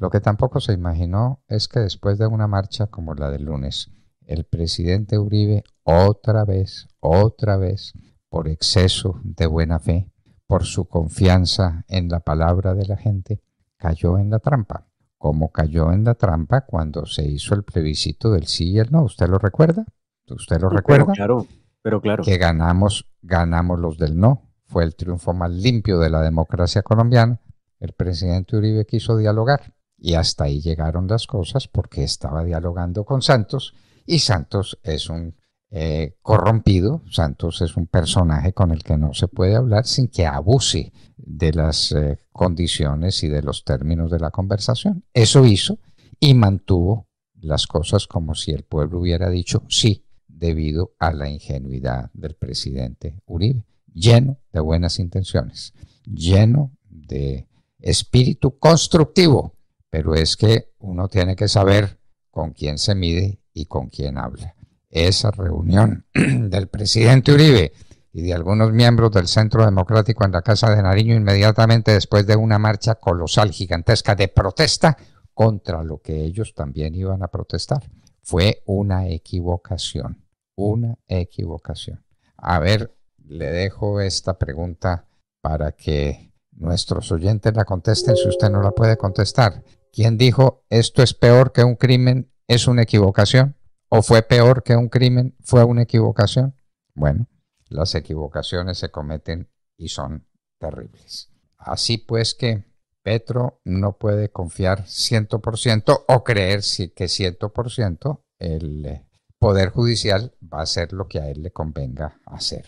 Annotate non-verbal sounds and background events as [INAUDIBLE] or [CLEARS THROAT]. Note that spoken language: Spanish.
Lo que tampoco se imaginó es que después de una marcha como la del lunes, el presidente Uribe otra vez, otra vez, por exceso de buena fe, por su confianza en la palabra de la gente, cayó en la trampa, como cayó en la trampa cuando se hizo el plebiscito del sí y el no. ¿Usted lo recuerda? ¿Usted lo recuerda? claro, pero claro. Que ganamos, ganamos los del no. Fue el triunfo más limpio de la democracia colombiana. El presidente Uribe quiso dialogar y hasta ahí llegaron las cosas porque estaba dialogando con Santos y Santos es un eh, corrompido, Santos es un personaje con el que no se puede hablar sin que abuse de las eh, condiciones y de los términos de la conversación. Eso hizo y mantuvo las cosas como si el pueblo hubiera dicho sí debido a la ingenuidad del presidente Uribe, lleno de buenas intenciones, lleno de espíritu constructivo, pero es que uno tiene que saber con quién se mide y con quién habla. Esa reunión [CLEARS THROAT] del presidente Uribe y de algunos miembros del Centro Democrático en la Casa de Nariño inmediatamente después de una marcha colosal, gigantesca de protesta contra lo que ellos también iban a protestar. Fue una equivocación, una equivocación. A ver, le dejo esta pregunta para que nuestros oyentes la contesten si usted no la puede contestar. ¿Quién dijo esto es peor que un crimen es una equivocación, o fue peor que un crimen fue una equivocación. Bueno, las equivocaciones se cometen y son terribles. Así pues que Petro no puede confiar 100% o creer que 100% el eh, Poder Judicial va a hacer lo que a él le convenga hacer.